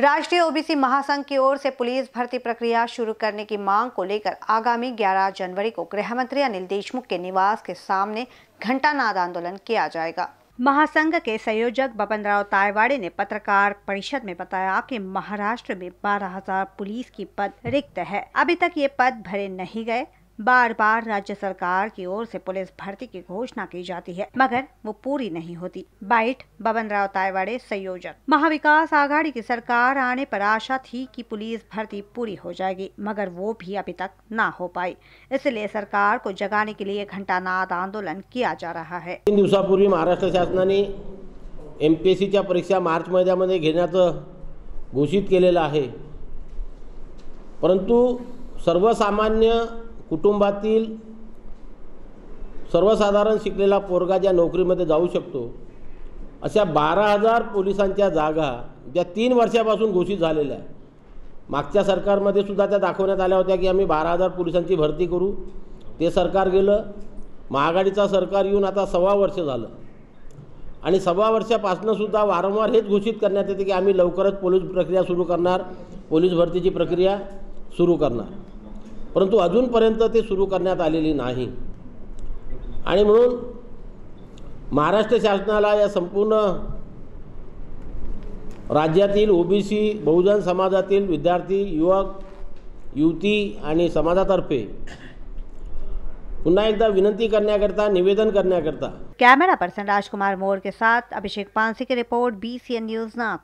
राष्ट्रीय ओबीसी महासंघ की ओर से पुलिस भर्ती प्रक्रिया शुरू करने की मांग को लेकर आगामी 11 जनवरी को गृह मंत्री अनिल देशमुख के निवास के सामने घंटानाद आंदोलन किया जाएगा महासंघ के संयोजक बबन राव तायवाड़े ने पत्रकार परिषद में बताया कि महाराष्ट्र में 12,000 पुलिस की पद रिक्त है अभी तक ये पद भरे नहीं गए बार बार राज्य सरकार की ओर से पुलिस भर्ती की घोषणा की जाती है मगर वो पूरी नहीं होती बाइट बबन राव तायवाड़े संयोजक महाविकास आघाड़ी की सरकार आने पर आशा थी कि पुलिस भर्ती पूरी हो जाएगी मगर वो भी अभी तक ना हो पाई इसलिए सरकार को जगाने के लिए घंटानाद आंदोलन किया जा रहा है तीन पूर्वी महाराष्ट्र ने एम पी एस सीच्या परीक्षा मार्च महिन्यामध्ये घे घोषित के आहे परंतु सर्वसामान्य कुटुंबातील सर्वसाधारण शिकलेला पोरगा ज्या नोकरीमध्ये जाऊ शकतो अशा बारा हजार पोलिसांच्या जागा ज्या तीन वर्षापासून घोषित झालेल्या आहे मागच्या सरकारमध्ये सुद्धा त्या दाखवण्यात आल्या होत्या की आम्ही बारा हजार पोलिसांची भरती करू ते सरकार गेलं महागाडीचा सरकार येऊन आता सव्वा वर्ष झालं आणि सव्वा वर्षापासूनसुद्धा वारंवार हेच घोषित करण्यात येते की आम्ही लवकरच पोलीस प्रक्रिया सुरू करणार पोलीस भरतीची प्रक्रिया सुरू करणार परंतु अजूनपर्यंत ते सुरू करण्यात आलेली नाही आणि म्हणून महाराष्ट्र शासनाला या संपूर्ण राज्यातील ओबीसी बहुजन समाजातील विद्यार्थी युवक युवती आणि समाजातर्फे पुन्हा एकदा विनंती करण्याकरता निवेदन करण्याकरता कॅमेरा पर्सन राजकुमार मोर के साथ अभिषेक पानसी की report B C N news नाग